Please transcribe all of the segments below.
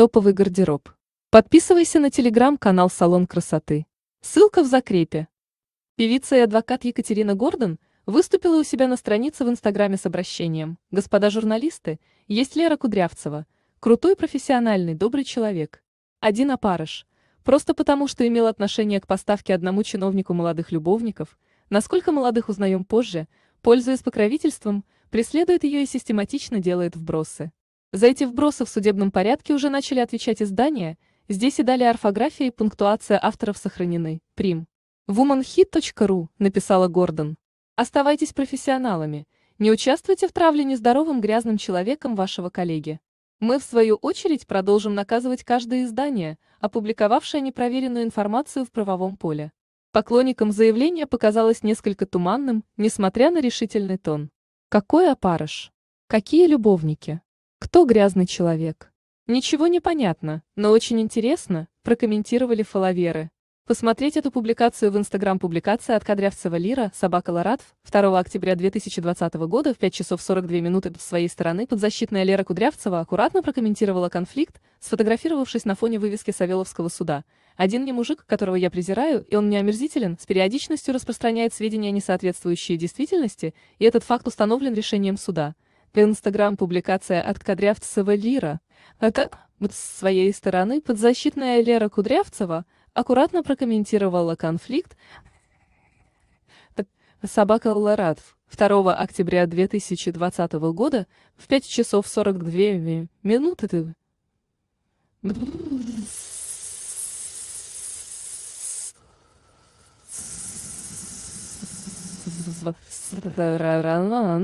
Топовый гардероб. Подписывайся на телеграм-канал «Салон красоты». Ссылка в закрепе. Певица и адвокат Екатерина Гордон выступила у себя на странице в Инстаграме с обращением «Господа журналисты, есть Лера Кудрявцева, крутой профессиональный добрый человек. Один опарыш. Просто потому, что имел отношение к поставке одному чиновнику молодых любовников, насколько молодых узнаем позже, пользуясь покровительством, преследует ее и систематично делает вбросы. За эти вбросы в судебном порядке уже начали отвечать издания, здесь и далее орфография и пунктуация авторов сохранены. Прим. womanhit.ru написала Гордон. Оставайтесь профессионалами, не участвуйте в травле нездоровым грязным человеком вашего коллеги. Мы, в свою очередь, продолжим наказывать каждое издание, опубликовавшее непроверенную информацию в правовом поле. Поклонникам заявление показалось несколько туманным, несмотря на решительный тон. Какой опарыш! Какие любовники! Кто грязный человек? Ничего не понятно, но очень интересно, прокомментировали фоловеры. Посмотреть эту публикацию в Инстаграм публикация от Кадрявцева Лира, собака Ларатв, 2 октября 2020 года в 5 часов 42 минуты с своей стороны подзащитная Лера Кудрявцева аккуратно прокомментировала конфликт, сфотографировавшись на фоне вывески Савеловского суда. Один не мужик, которого я презираю, и он мне омерзителен, с периодичностью распространяет сведения, не соответствующие действительности, и этот факт установлен решением суда. В Инстаграм публикация от Кудрявцева Лира. а Это с своей стороны подзащитная Лера Кудрявцева аккуратно прокомментировала конфликт собака Ларадв 2 октября 2020 года в 5 часов 42 минуты. Рано,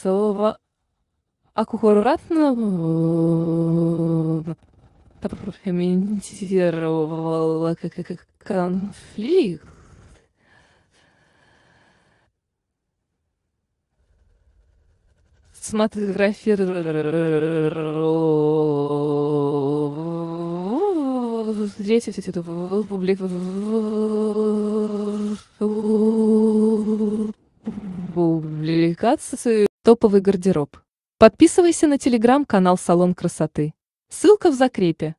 слово аккуратно прокомментировала конфликт. Смотрографировала Третье, типа, Публикации. Топовый гардероб. Подписывайся на телеграм-канал Салон красоты. Ссылка в закрепе.